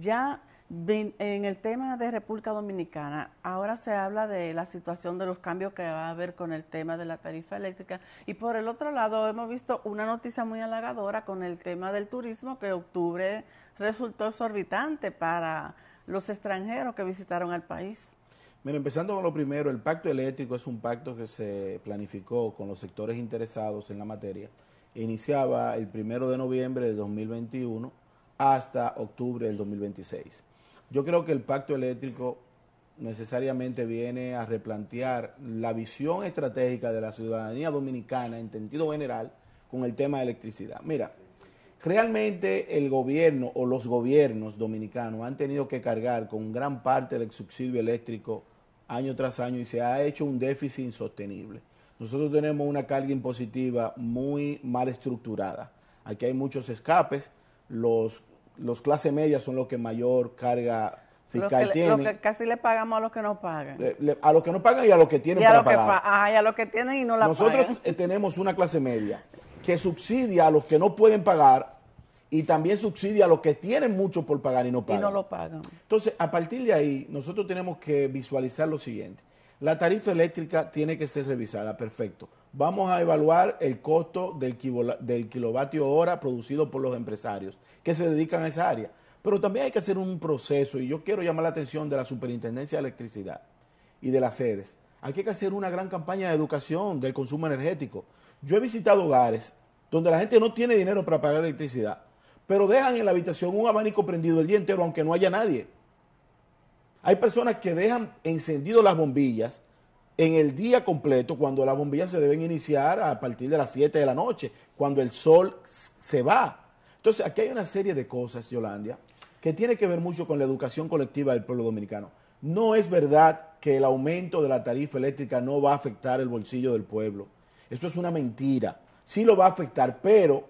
Ya en el tema de República Dominicana, ahora se habla de la situación de los cambios que va a haber con el tema de la tarifa eléctrica y por el otro lado hemos visto una noticia muy halagadora con el tema del turismo que octubre resultó exorbitante para los extranjeros que visitaron al país. Mira, empezando con lo primero, el pacto eléctrico es un pacto que se planificó con los sectores interesados en la materia. Iniciaba el primero de noviembre de 2021 hasta octubre del 2026. Yo creo que el pacto eléctrico necesariamente viene a replantear la visión estratégica de la ciudadanía dominicana en sentido general con el tema de electricidad. Mira, realmente el gobierno o los gobiernos dominicanos han tenido que cargar con gran parte del subsidio eléctrico año tras año y se ha hecho un déficit insostenible. Nosotros tenemos una carga impositiva muy mal estructurada. Aquí hay muchos escapes, los los clase medias son los que mayor carga fiscal tienen. casi le pagamos a los que no pagan. a los que no pagan y a los que tienen y para pagar. y a los que tienen y no la pagan. Nosotros tenemos una clase media que subsidia a los que no pueden pagar y también subsidia a los que tienen mucho por pagar y no pagan. Y no lo pagan. Entonces, a partir de ahí, nosotros tenemos que visualizar lo siguiente. La tarifa eléctrica tiene que ser revisada, perfecto vamos a evaluar el costo del, kilovatio hora producido por los empresarios que se dedican a esa área. Pero también hay que hacer un proceso y yo quiero llamar la atención de la Superintendencia de Electricidad y de las sedes. Hay que hacer una gran campaña de educación del consumo energético. Yo he visitado hogares donde la gente no tiene dinero para pagar electricidad, pero dejan en la habitación un abanico prendido el día entero aunque no haya nadie. Hay personas que dejan encendido las bombillas en el día completo, cuando las bombillas se deben iniciar a partir de las 7 de la noche, cuando el sol se va. Entonces, aquí hay una serie de cosas, Yolandia, que tiene que ver mucho con la educación colectiva del pueblo dominicano. No es verdad que el aumento de la tarifa eléctrica no va a afectar el bolsillo del pueblo. Esto es una mentira. Sí lo va a afectar, pero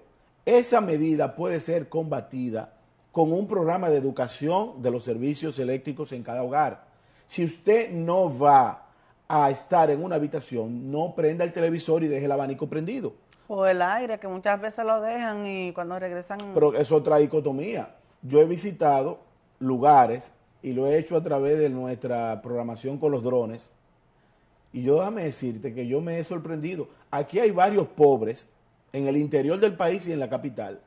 esa medida puede ser combatida con un programa de educación de los servicios eléctricos en cada hogar. Si usted no va a estar en una habitación, no prenda el televisor y deje el abanico prendido. O el aire, que muchas veces lo dejan y cuando regresan... Pero es otra dicotomía. Yo he visitado lugares y lo he hecho a través de nuestra programación con los drones. Y yo déjame decirte que yo me he sorprendido. Aquí hay varios pobres en el interior del país y en la capital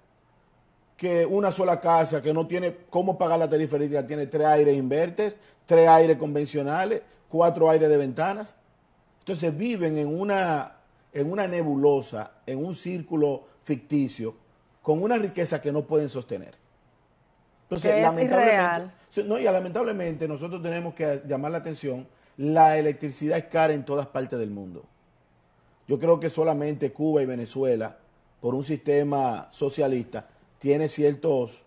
que una sola casa que no tiene cómo pagar la tarifa eléctrica tiene tres aires invertes, tres aires convencionales, cuatro aires de ventanas. Entonces viven en una, en una nebulosa, en un círculo ficticio, con una riqueza que no pueden sostener. Entonces, es lamentablemente, No, y lamentablemente nosotros tenemos que llamar la atención, la electricidad es cara en todas partes del mundo. Yo creo que solamente Cuba y Venezuela, por un sistema socialista, tiene ciertos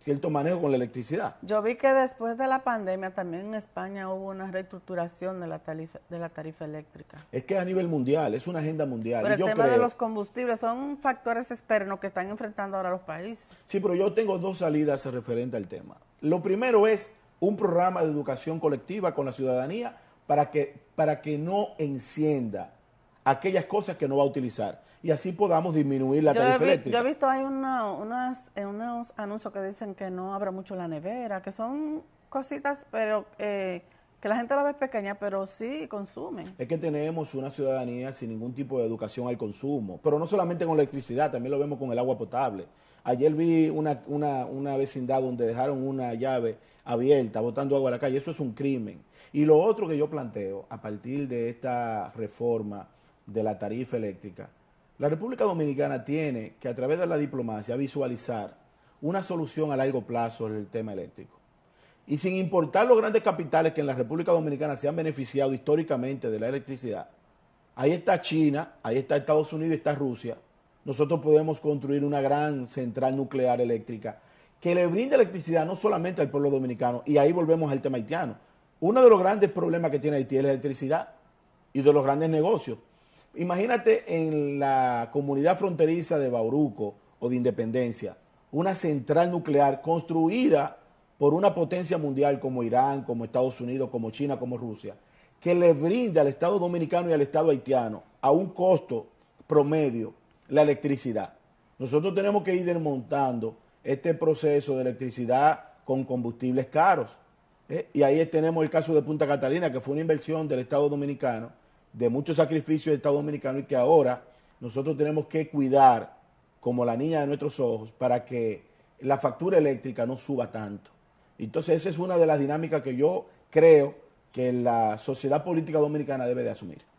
cierto manejo con la electricidad. Yo vi que después de la pandemia también en España hubo una reestructuración de la tarifa, de la tarifa eléctrica. Es que a nivel mundial, es una agenda mundial. Pero el tema de los combustibles son factores externos que están enfrentando ahora los países. Sí, pero yo tengo dos salidas referente al tema. Lo primero es un programa de educación colectiva con la ciudadanía para que, para que no encienda aquellas cosas que no va a utilizar y así podamos disminuir la tarifa eléctrica. Yo he visto hay eh, unos anuncios que dicen que no abra mucho la nevera, que son cositas, pero eh, que la gente la ve pequeña, pero sí consumen. Es que tenemos una ciudadanía sin ningún tipo de educación al consumo, pero no solamente con electricidad, también lo vemos con el agua potable. Ayer vi una, una vecindad donde dejaron una llave abierta, botando agua a la calle. Eso es un crimen. Y lo otro que yo planteo a partir de esta reforma de la tarifa eléctrica, la República Dominicana tiene que a través de la diplomacia visualizar una solución a largo plazo el tema eléctrico. Y sin importar los grandes capitales que en la República Dominicana se han beneficiado históricamente de la electricidad, ahí está China, ahí está Estados Unidos, está Rusia, nosotros podemos construir una gran central nuclear eléctrica que le brinde electricidad no solamente al pueblo dominicano, y ahí volvemos al tema haitiano. Uno de los grandes problemas que tiene Haití es la electricidad y de los grandes negocios. Imagínate en la comunidad fronteriza de Bauruco o de Independencia, una central nuclear construida por una potencia mundial como Irán, como Estados Unidos, como China, como Rusia, que le brinda al Estado dominicano y al Estado haitiano a un costo promedio la electricidad. Nosotros tenemos que ir desmontando este proceso de electricidad con combustibles caros. ¿eh? Y ahí tenemos el caso de Punta Catalina, que fue una inversión del Estado dominicano de muchos sacrificios del Estado Dominicano y que ahora nosotros tenemos que cuidar como la niña de nuestros ojos para que la factura eléctrica no suba tanto. Entonces esa es una de las dinámicas que yo creo que la sociedad política dominicana debe de asumir.